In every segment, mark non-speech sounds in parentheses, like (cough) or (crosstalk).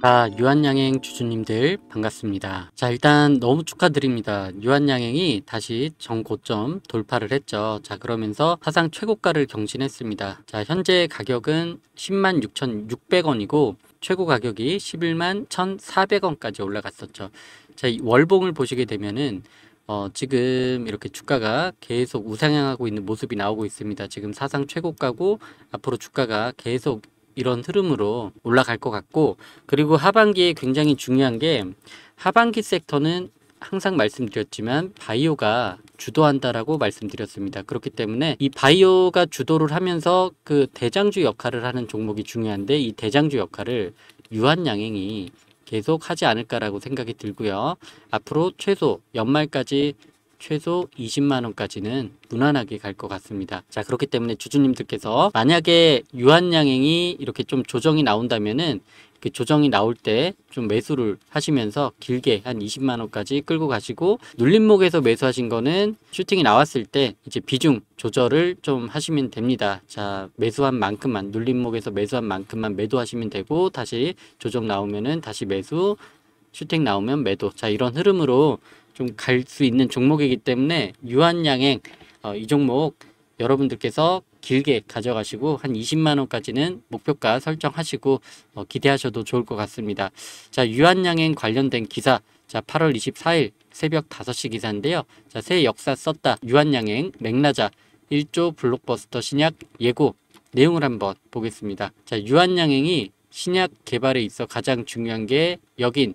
아, 유한양행 주주님들 반갑습니다. 자, 일단 너무 축하드립니다. 유한양행이 다시 정고점 돌파를 했죠. 자, 그러면서 사상 최고가를 경신했습니다. 자, 현재 가격은 1 0 6,600원이고 최고 가격이 1 1 1,400원까지 올라갔었죠. 자, 이 월봉을 보시게 되면은 어, 지금 이렇게 주가가 계속 우상향하고 있는 모습이 나오고 있습니다. 지금 사상 최고가고 앞으로 주가가 계속 이런 흐름으로 올라갈 것 같고 그리고 하반기에 굉장히 중요한 게 하반기 섹터는 항상 말씀드렸지만 바이오가 주도한다라고 말씀드렸습니다. 그렇기 때문에 이 바이오가 주도를 하면서 그 대장주 역할을 하는 종목이 중요한데 이 대장주 역할을 유한양행이 계속 하지 않을까라고 생각이 들고요. 앞으로 최소 연말까지 최소 20만원까지는 무난하게 갈 것 같습니다. 자 그렇기 때문에 주주님들께서 만약에 유한양행이 이렇게 좀 조정이 나온다면은 그 조정이 나올 때 좀 매수를 하시면서 길게 한 20만 원까지 끌고 가시고 눌림목에서 매수하신 거는 슈팅이 나왔을 때 이제 비중 조절을 좀 하시면 됩니다. 자 매수한 만큼만 눌림목에서 매수한 만큼만 매도하시면 되고 다시 조정 나오면은 다시 매수 슈팅 나오면 매도 자 이런 흐름으로 좀갈수 있는 종목이기 때문에 유한양행 어, 이 종목 여러분들께서 길게 가져가시고 한 20만 원까지는 목표가 설정하시고 어, 기대하셔도 좋을 것 같습니다. 자 유한양행 관련된 기사 자 8월 24일 새벽 5시 기사인데요. 자새 역사 썼다 유한양행 맥라자 1조 블록버스터 신약 예고 내용을 한번 보겠습니다. 자 유한양행이 신약 개발에 있어 가장 중요한 게 여긴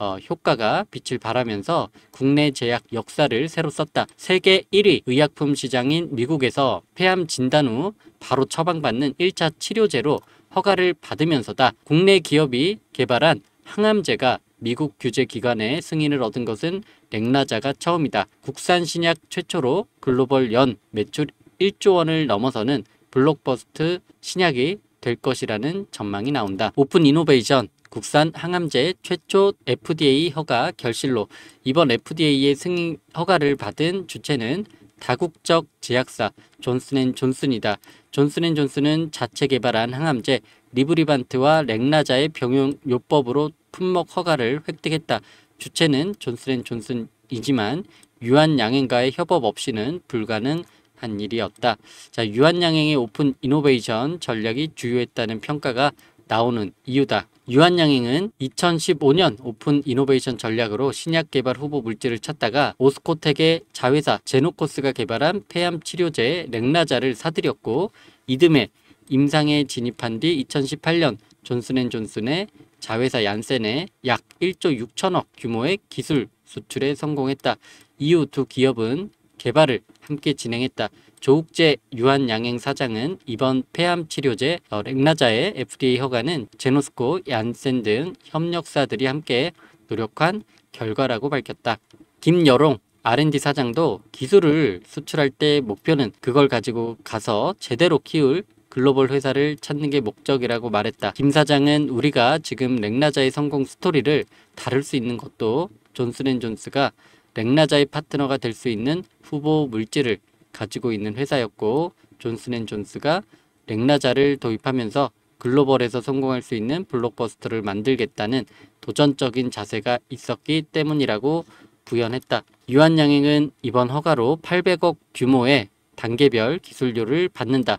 어, 효과가 빛을 발하면서 국내 제약 역사를 새로 썼다. 세계 1위 의약품 시장인 미국에서 폐암 진단 후 바로 처방받는 1차 치료제로 허가를 받으면서다. 국내 기업이 개발한 항암제가 미국 규제기관의 승인을 얻은 것은 렉나자가 처음이다. 국산 신약 최초로 글로벌 연 매출 1조 원을 넘어서는 블록버스트 신약이 될 것이라는 전망이 나온다. 오픈 이노베이션 국산 항암제 최초 FDA 허가 결실로 이번 FDA의 승인 허가를 받은 주체는 다국적 제약사 존슨앤존슨이다. 존슨앤존슨은 자체 개발한 항암제 리브리반트와 렉나자의 병용 요법으로 품목 허가를 획득했다. 주체는 존슨앤존슨이지만 유한양행과의 협업 없이는 불가능한 일이었다. 자, 유한양행의 오픈 이노베이션 전략이 주요했다는 평가가 나오는 이유다. 유한양행은 2015년 오픈 이노베이션 전략으로 신약 개발 후보 물질을 찾다가 오스코텍의 자회사 제노코스가 개발한 폐암 치료제 렉나자를 사들였고 이듬해 임상에 진입한 뒤 2018년 존슨앤존슨의 자회사 얀센에 약 1조 6천억 규모의 기술 수출에 성공했다. 이후 두 기업은 개발을 함께 진행했다. 조욱재 유한양행 사장은 이번 폐암치료제 어, 렉나자의 FDA 허가는 제노스코, 얀센 등 협력사들이 함께 노력한 결과라고 밝혔다. 김여롱 R&D 사장도 기술을 수출할 때 목표는 그걸 가지고 가서 제대로 키울 글로벌 회사를 찾는 게 목적이라고 말했다. 김 사장은 우리가 지금 렉나자의 성공 스토리를 다룰 수 있는 것도 존슨앤존스가 렉나자의 파트너가 될 수 있는 후보 물질을 가지고 있는 회사였고 존슨앤존스가 렉나자를 도입하면서 글로벌에서 성공할 수 있는 블록버스터를 만들겠다는 도전적인 자세가 있었기 때문이라고 부연했다. 유한양행은 이번 허가로 800억 규모의 단계별 기술료를 받는다.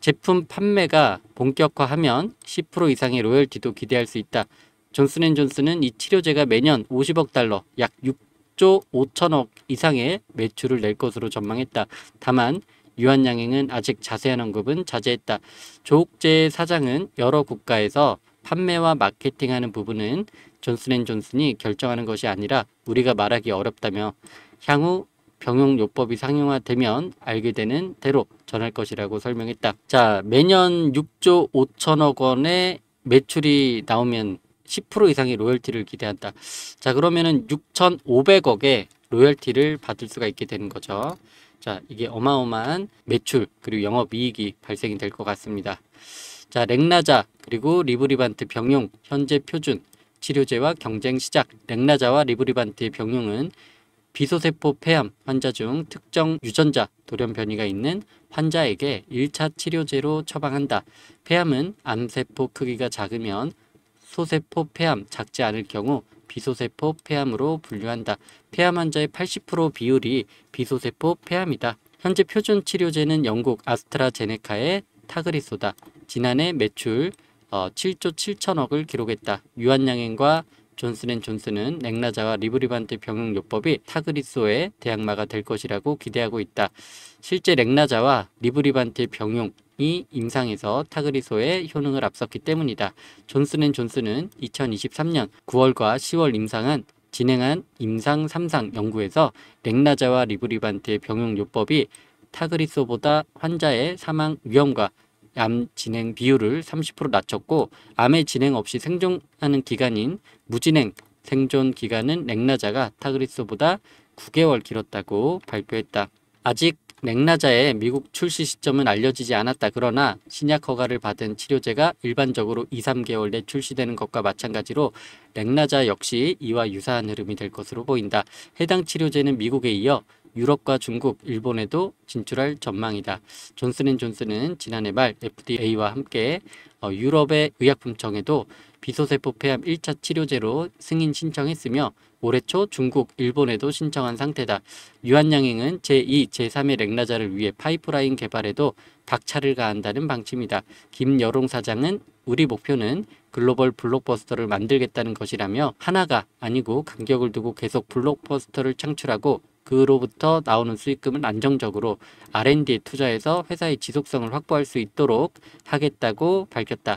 제품 판매가 본격화하면 10% 이상의 로열티도 기대할 수 있다. 존슨앤존스는 이 치료제가 매년 50억 달러, 약 6조 5천억 이상의 매출을 낼 것으로 전망했다. 다만 유한양행은 아직 자세한 언급은 자제했다. 조옥재 사장은 여러 국가에서 판매와 마케팅하는 부분은 존슨앤존슨이 결정하는 것이 아니라 우리가 말하기 어렵다며 향후 병용요법이 상용화되면 알게 되는 대로 전할 것이라고 설명했다. 자 매년 6조 5천억 원의 매출이 나오면 10% 이상의 로열티를 기대한다. 자 그러면은 6,500억의 로열티를 받을 수가 있게 되는 거죠. 자 이게 어마어마한 매출 그리고 영업이익이 발생이 될 것 같습니다. 자 렉나자 그리고 리브리반트 병용 현재 표준 치료제와 경쟁 시작 렉나자와 리브리반트의 병용은 비소세포 폐암 환자 중 특정 유전자 돌연 변이가 있는 환자에게 1차 치료제로 처방한다. 폐암은 암세포 크기가 작으면 소세포 폐암 작지 않을 경우 비소세포 폐암으로 분류한다. 폐암 환자의 80% 비율이 비소세포 폐암이다. 현재 표준 치료제는 영국 아스트라제네카의 타그리소다. 지난해 매출 7조 어, 7천억을 기록했다. 유한양행과 존슨앤존슨은 렉나자와 리브리반트 병용 요법이 타그리소의 대항마가 될 것이라고 기대하고 있다. 실제 렉나자와 리브리반트 병용 이 임상에서 타그리소의 효능을 앞섰기 때문이다. 존슨앤존슨은 2023년 9월과 10월 임상한 진행한 임상 3상 연구에서 렉나자와 리브리반트의 병용 요법이 타그리소보다 환자의 사망 위험과 암 진행 비율을 30% 낮췄고 암의 진행 없이 생존하는 기간인 무진행 생존 기간은 렉나자가 타그리소보다 9개월 길었다고 발표했다. 아직 맥나자의 미국 출시 시점은 알려지지 않았다. 그러나 신약 허가를 받은 치료제가 일반적으로 2, 3개월 내 출시되는 것과 마찬가지로 맥나자 역시 이와 유사한 흐름이 될 것으로 보인다. 해당 치료제는 미국에 이어 유럽과 중국, 일본에도 진출할 전망이다. 존슨앤존슨은 지난해 말 FDA와 함께 어, 유럽의 의약품청에도 비소세포 폐암 1차 치료제로 승인 신청했으며 올해 초 중국, 일본에도 신청한 상태다. 유한양행은 제2, 제3의 렉나자를 위해 파이프라인 개발에도 박차를 가한다는 방침이다. 김여롱 사장은 우리 목표는 글로벌 블록버스터를 만들겠다는 것이라며 하나가 아니고 간격을 두고 계속 블록버스터를 창출하고 그로부터 나오는 수익금은 안정적으로 R&D에 투자해서 회사의 지속성을 확보할 수 있도록 하겠다고 밝혔다.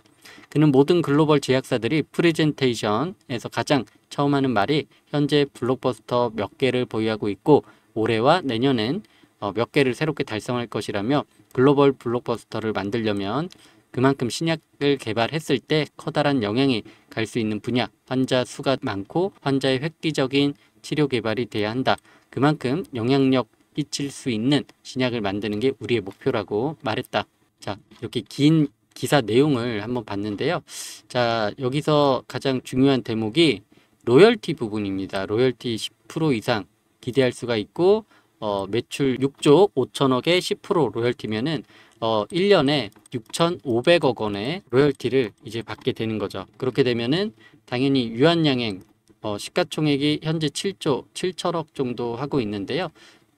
그는 모든 글로벌 제약사들이 프레젠테이션에서 가장 처음 하는 말이 현재 블록버스터 몇 개를 보유하고 있고 올해와 내년엔 어, 몇 개를 새롭게 달성할 것이라며 글로벌 블록버스터를 만들려면 그만큼 신약을 개발했을 때 커다란 영향이 갈 수 있는 분야, 환자 수가 많고 환자의 획기적인 치료 개발이 돼야 한다. 그만큼 영향력 끼칠 수 있는 신약을 만드는 게 우리의 목표라고 말했다. 자, 이렇게 긴 기사 내용을 한번 봤는데요. 자, 여기서 가장 중요한 대목이 로열티 부분입니다. 로열티 10% 이상 기대할 수가 있고 어, 매출 6조 5천억에 10% 로열티면은 어, 1년에 6,500억 원의 로열티를 이제 받게 되는 거죠. 그렇게 되면은 당연히 유한양행 어, 시가총액이 현재 7조 7천억 정도 하고 있는데요.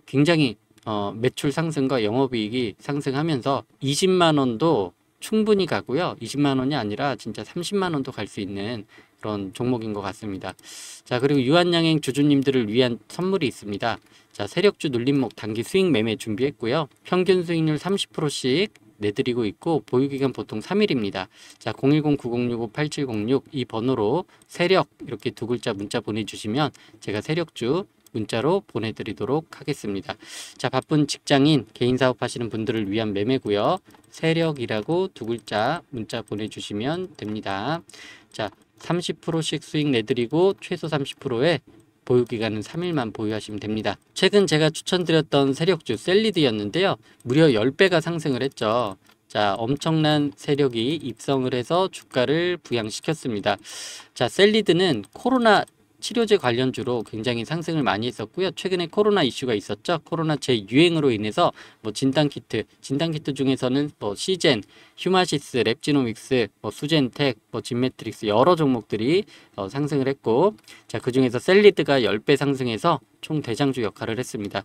굉장히 어, 매출 상승과 영업이익이 상승하면서 20만 원도 충분히 가고요. 20만 원이 아니라 진짜 30만 원도 갈 수 있는 그런 종목인 것 같습니다. 자 그리고 유한양행 주주님들을 위한 선물이 있습니다. 자 세력주 눌림목 단기 수익 매매 준비했고요. 평균 수익률 30%씩 내드리고 있고 보유기간 보통 3일입니다. 자 010-9065-8706 이 번호로 세력 이렇게 두 글자 문자 보내주시면 제가 세력주 문자로 보내드리도록 하겠습니다. 자 바쁜 직장인 개인 사업하시는 분들을 위한 매매고요. 세력이라고 두 글자 문자 보내주시면 됩니다. 자 30%씩 수익 내드리고 최소 30%에 보유기간은 3일만 보유하시면 됩니다. 최근 제가 추천드렸던 세력주 셀리드였는데요. 무려 10배가 상승을 했죠. 자, 엄청난 세력이 입성을 해서 주가를 부양시켰습니다. 자, 셀리드는 코로나 치료제 관련주로 굉장히 상승을 많이 했었고요. 최근에 코로나 이슈가 있었죠. 코로나 재유행으로 인해서 뭐 진단키트, 진단키트 중에서는 뭐 시젠, 휴마시스, 랩지노믹스, 뭐 수젠텍, 뭐 진메트릭스 여러 종목들이 어, 상승을 했고 자 그중에서 셀리드가 10배 상승해서 총대장주 역할을 했습니다.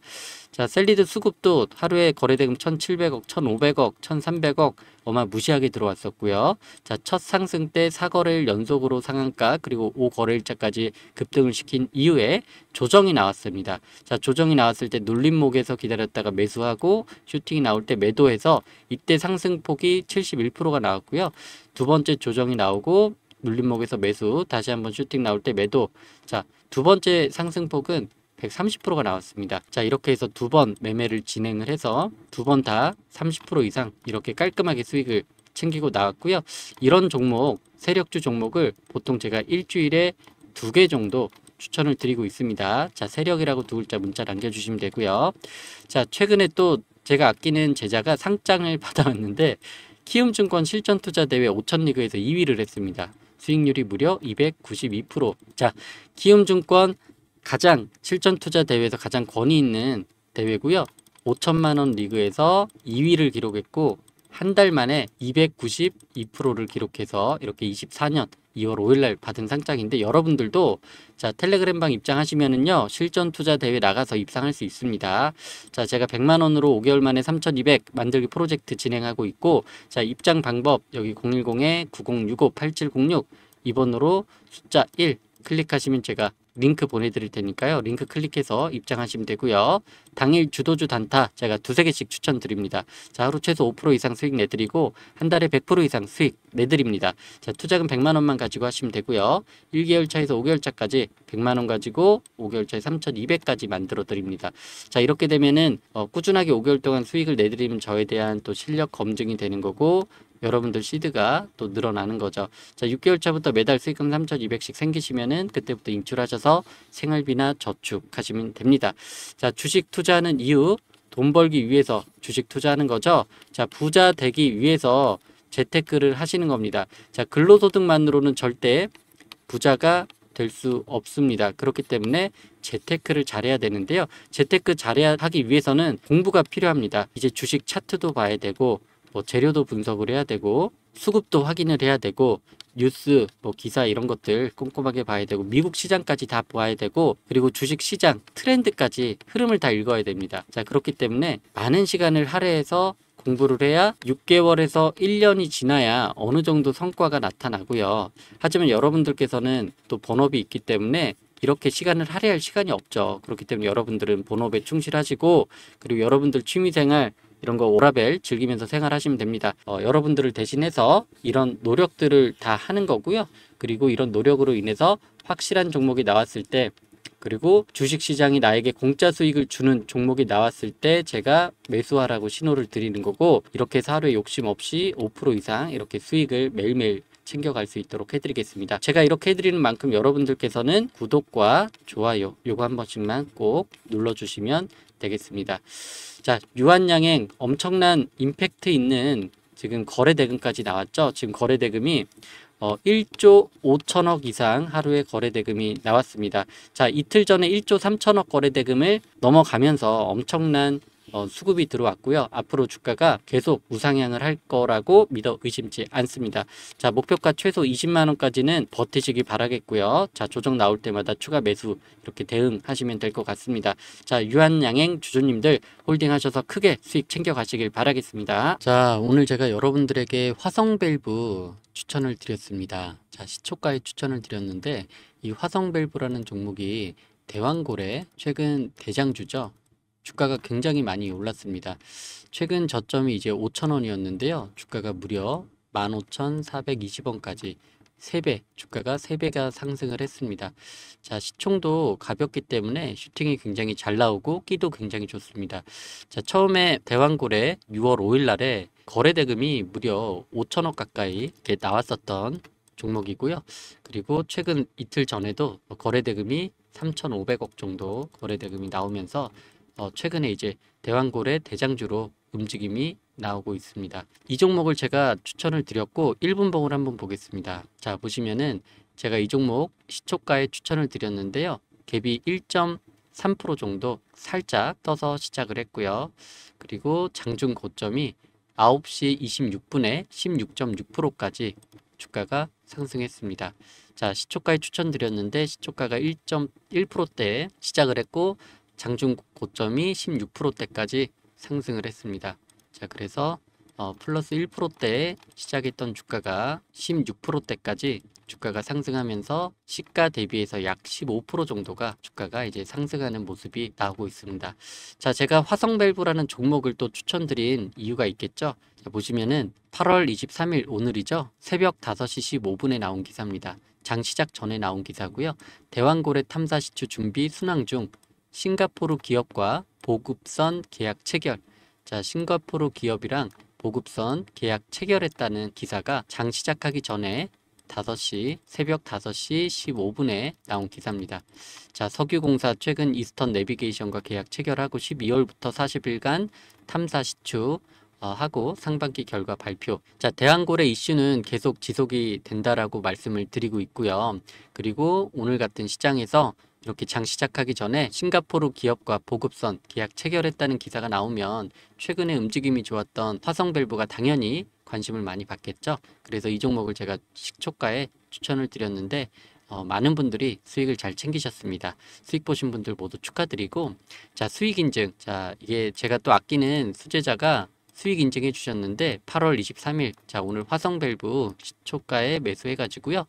자, 셀리드 수급도 하루에 거래대금 1,700억, 1,500억, 1,300억 어마무시하게 들어왔었고요. 자, 첫 상승 때사거래일 연속으로 상한가 그리고 5거래일자까지 급등을 시킨 이후에 조정이 나왔습니다. 자, 조정이 나왔을 때 눌림목에서 기다렸다가 매수하고 슈팅이 나올 때 매도해서 이때 상승폭이 71%가 나왔고요. 두 번째 조정이 나오고 눌림목에서 매수 다시 한번 슈팅 나올 때 매도 자두 번째 상승폭은 130%가 나왔습니다. 자 이렇게 해서 두 번 매매를 진행을 해서 두 번 다 30% 이상 이렇게 깔끔하게 수익을 챙기고 나왔고요. 이런 종목 세력주 종목을 보통 제가 일주일에 두 개 정도 추천을 드리고 있습니다. 자 세력이라고 두 글자 문자 남겨주시면 되고요. 자 최근에 또 제가 아끼는 제자가 상장을 (laughs) 받아왔는데 키움증권 실전투자대회 5 0 0 0리그에서 2위를 했습니다. 수익률이 무려 292%. 자, 키움증권 가장 실전 투자 대회에서 가장 권위 있는 대회고요. 5천만 원 리그에서 2위를 기록했고 한 달 만에 292%를 기록해서 이렇게 24년 2월 5일 날 받은 상장인데 여러분들도 자 텔레그램방 입장하시면은요 실전 투자 대회 나가서 입상할 수 있습니다. 자 제가 100만 원으로 5개월 만에 3,200 만들기 프로젝트 진행하고 있고 자 입장 방법 여기 0 1 0 9065 8706이번호로 숫자 1 클릭하시면 제가 링크 보내드릴 테니까요. 링크 클릭해서 입장하시면 되고요. 당일 주도주 단타 제가 두세 개씩 추천드립니다. 자, 하루 최소 5% 이상 수익 내드리고 한 달에 100% 이상 수익 내드립니다. 자, 투자금 100만 원만 가지고 하시면 되고요. 1개월 차에서 5개월 차까지 100만 원 가지고 5개월 차에 3,200까지 만들어 드립니다. 자, 이렇게 되면은 어, 꾸준하게 5개월 동안 수익을 내드리면 저에 대한 또 실력 검증이 되는 거고 여러분들 시드가 또 늘어나는 거죠. 자, 6개월 차부터 매달 세금 3,200씩 생기시면은 그때부터 인출하셔서 생활비나 저축하시면 됩니다. 자, 주식 투자하는 이유 돈 벌기 위해서 주식 투자하는 거죠. 자, 부자 되기 위해서 재테크를 하시는 겁니다. 자, 근로소득만으로는 절대 부자가 될 수 없습니다. 그렇기 때문에 재테크를 잘해야 되는데요. 재테크 잘해야 하기 위해서는 공부가 필요합니다. 이제 주식 차트도 봐야 되고 뭐 재료도 분석을 해야 되고 수급도 확인을 해야 되고 뉴스, 뭐 기사 이런 것들 꼼꼼하게 봐야 되고 미국 시장까지 다 봐야 되고 그리고 주식 시장 트렌드까지 흐름을 다 읽어야 됩니다. 자 그렇기 때문에 많은 시간을 할애해서 공부를 해야 6개월에서 1년이 지나야 어느 정도 성과가 나타나고요. 하지만 여러분들께서는 또 본업이 있기 때문에 이렇게 시간을 할애할 시간이 없죠. 그렇기 때문에 여러분들은 본업에 충실하시고 그리고 여러분들 취미생활 이런 거 오라벨 즐기면서 생활하시면 됩니다. 어, 여러분들을 대신해서 이런 노력들을 다 하는 거고요. 그리고 이런 노력으로 인해서 확실한 종목이 나왔을 때 그리고 주식시장이 나에게 공짜 수익을 주는 종목이 나왔을 때 제가 매수하라고 신호를 드리는 거고 이렇게 해서 하루에 욕심 없이 5% 이상 이렇게 수익을 매일매일 챙겨갈 수 있도록 해드리겠습니다. 제가 이렇게 해드리는 만큼 여러분들께서는 구독과 좋아요 요거 한 번씩만 꼭 눌러주시면 되겠습니다. 자, 유한양행 엄청난 임팩트 있는 지금 거래 대금까지 나왔죠. 지금 거래 대금이 어, 1조 5천억 이상 하루에 거래 대금이 나왔습니다. 자, 이틀 전에 1조 3천억 거래 대금을 넘어가면서 엄청난 어, 수급이 들어왔고요. 앞으로 주가가 계속 우상향을 할 거라고 믿어 의심치 않습니다. 자, 목표가 최소 20만 원까지는 버티시기 바라겠고요. 자, 조정 나올 때마다 추가 매수 이렇게 대응하시면 될 것 같습니다. 자, 유한양행 주주님들 홀딩하셔서 크게 수익 챙겨 가시길 바라겠습니다. 자, 오늘 제가 여러분들에게 화성밸브 추천을 드렸습니다. 자, 시초가에 추천을 드렸는데 이 화성밸브라는 종목이 대왕고래 최근 대장주죠. 주가가 굉장히 많이 올랐습니다. 최근 저점이 이제 5천원이었는데요 주가가 무려 15,420원까지 3배, 주가가 3배가 상승을 했습니다. 자, 시총도 가볍기 때문에 슈팅이 굉장히 잘 나오고 끼도 굉장히 좋습니다. 자, 처음에 대왕고래 6월 5일 날에 거래 대금이 무려 5천억 가까이 나왔었던 종목이고요. 그리고 최근 이틀 전에도 거래 대금이 3,500억 정도 거래 대금이 나오면서 어, 최근에 이제 대왕골의 대장주로 움직임이 나오고 있습니다. 이 종목을 제가 추천을 드렸고 1분봉을 한번 보겠습니다. 자 보시면은 제가 이 종목 시초가에 추천을 드렸는데요. 갭이 1.3% 정도 살짝 떠서 시작을 했고요. 그리고 장중 고점이 9시 26분에 16.6%까지 주가가 상승했습니다. 자 시초가에 추천드렸는데 시초가가 1.1%대에 시작을 했고 장중 고점이 16%대까지 상승을 했습니다. 자, 그래서 어, 플러스 1%대에 시작했던 주가가 16%대까지 주가가 상승하면서 시가 대비해서 약 15% 정도가 주가가 이제 상승하는 모습이 나오고 있습니다. 자, 제가 화성밸브라는 종목을 또 추천드린 이유가 있겠죠? 자, 보시면은 8월 23일 오늘이죠. 새벽 5시 15분에 나온 기사입니다. 장 시작 전에 나온 기사고요. 대왕고래 탐사 시추 준비 순항 중 싱가포르 기업과 보급선 계약 체결 자 싱가포르 기업이랑 보급선 계약 체결했다는 기사가 장 시작하기 전에 5시 새벽 5시 15분에 나온 기사입니다. 자 석유공사 최근 이스턴 내비게이션과 계약 체결하고 12월부터 40일간 탐사 시추 어, 하고 상반기 결과 발표. 자, 대한골의 이슈는 계속 지속이 된다라고 말씀을 드리고 있고요. 그리고 오늘 같은 시장에서 이렇게 장 시작하기 전에 싱가포르 기업과 보급선 계약 체결했다는 기사가 나오면 최근에 움직임이 좋았던 화성밸브가 당연히 관심을 많이 받겠죠. 그래서 이 종목을 제가 식초가에 추천을 드렸는데 어, 많은 분들이 수익을 잘 챙기셨습니다. 수익 보신 분들 모두 축하드리고 자 수익 인증 자 이게 제가 또 아끼는 수제자가 수익 인증해 주셨는데 8월 23일 자 오늘 화성밸브 식초가에 매수해 가지고요.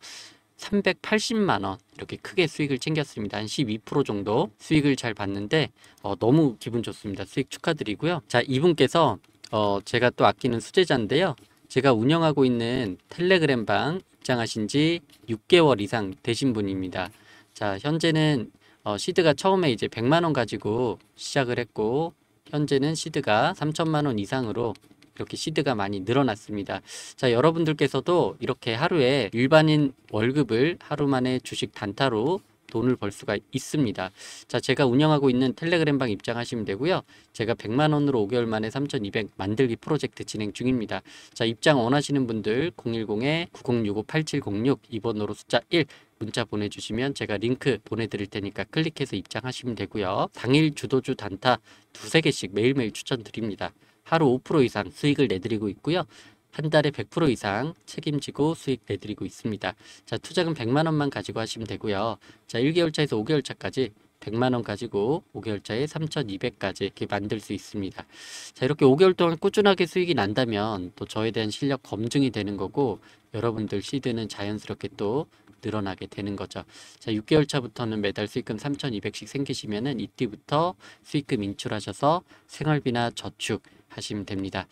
380만 원 이렇게 크게 수익을 챙겼습니다. 한 12% 정도 수익을 잘 봤는데 어, 너무 기분 좋습니다. 수익 축하드리고요. 자 이분께서 어, 제가 또 아끼는 수제자인데요. 제가 운영하고 있는 텔레그램 방 입장하신 지 6개월 이상 되신 분입니다. 자 현재는 어, 시드가 처음에 이제 100만 원 가지고 시작을 했고 현재는 시드가 3천만 원 이상으로 이렇게 시드가 많이 늘어났습니다. 자, 여러분들께서도 이렇게 하루에 일반인 월급을 하루 만에 주식 단타로 돈을 벌 수가 있습니다. 자, 제가 운영하고 있는 텔레그램방 입장하시면 되고요. 제가 100만 원으로 5개월 만에 3,200 만들기 프로젝트 진행 중입니다. 자, 입장 원하시는 분들 010-9065-8706 2번으로 숫자 1 문자 보내주시면 제가 링크 보내드릴 테니까 클릭해서 입장하시면 되고요. 당일 주도주 단타 두세 개씩 매일매일 추천드립니다. 하루 5% 이상 수익을 내드리고 있고요. 한 달에 100% 이상 책임지고 수익 내드리고 있습니다. 자, 투자금 100만 원만 가지고 하시면 되고요. 자, 1개월차에서 5개월차까지 100만원 가지고 5개월차에 3,200까지 이렇게 만들 수 있습니다. 자, 이렇게 5개월 동안 꾸준하게 수익이 난다면 또 저에 대한 실력 검증이 되는 거고 여러분들 시드는 자연스럽게 또 늘어나게 되는 거죠. 자, 6개월 차부터는 매달 수익금 3,200씩 생기시면은 이때부터 수익금 인출하셔서 생활비나 저축, 하시면 됩니다.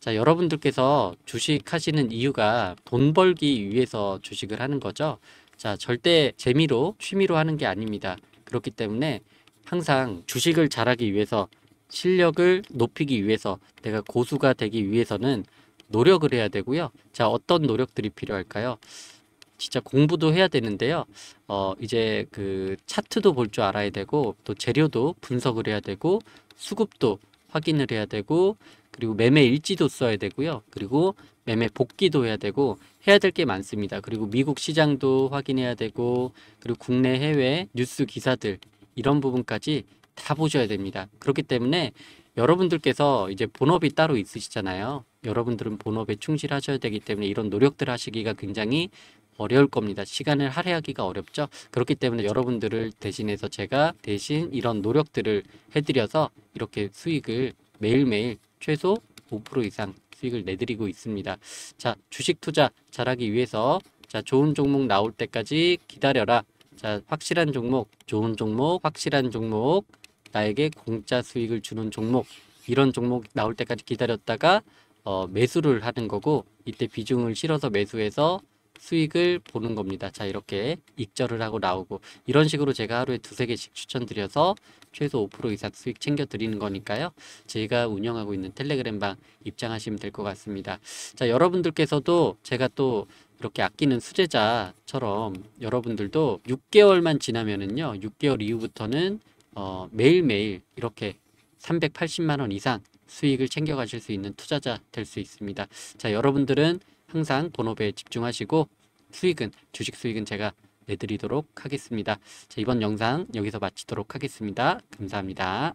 자, 여러분들께서 주식 하시는 이유가 돈 벌기 위해서 주식을 하는 거죠. 자, 절대 재미로, 취미로 하는 게 아닙니다. 그렇기 때문에 항상 주식을 잘하기 위해서 실력을 높이기 위해서 내가 고수가 되기 위해서는 노력을 해야 되고요. 자, 어떤 노력들이 필요할까요? 진짜 공부도 해야 되는데요. 어, 이제 그 차트도 볼 줄 알아야 되고, 또 재료도 분석을 해야 되고, 수급도 확인을 해야 되고 그리고 매매 일지도 써야 되고요. 그리고 매매 복귀도 해야 되고 해야 될 게 많습니다. 그리고 미국 시장도 확인해야 되고 그리고 국내 해외 뉴스 기사들 이런 부분까지 다 보셔야 됩니다. 그렇기 때문에 여러분들께서 이제 본업이 따로 있으시잖아요. 여러분들은 본업에 충실하셔야 되기 때문에 이런 노력들 하시기가 굉장히 어려울 겁니다. 시간을 할애하기가 어렵죠. 그렇기 때문에 여러분들을 대신해서 제가 대신 이런 노력들을 해드려서 이렇게 수익을 매일매일 최소 5% 이상 수익을 내드리고 있습니다. 자, 주식 투자 잘하기 위해서 자, 좋은 종목 나올 때까지 기다려라. 자, 확실한 종목, 좋은 종목, 확실한 종목, 나에게 공짜 수익을 주는 종목, 이런 종목 나올 때까지 기다렸다가 어, 매수를 하는 거고, 이때 비중을 실어서 매수해서 수익을 보는 겁니다. 자 이렇게 익절을 하고 나오고 이런 식으로 제가 하루에 두세 개씩 추천드려서 최소 5% 이상 수익 챙겨드리는 거니까요. 제가 운영하고 있는 텔레그램방 입장하시면 될 것 같습니다. 자 여러분들께서도 제가 또 이렇게 아끼는 수제자처럼 여러분들도 6개월만 지나면은요. 6개월 이후부터는 어, 매일매일 이렇게 380만원 이상 수익을 챙겨 가실 수 있는 투자자 될 수 있습니다. 자 여러분들은 항상 본업에 집중하시고 수익은 주식 수익은 제가 내드리도록 하겠습니다. 자, 이번 영상 여기서 마치도록 하겠습니다. 감사합니다.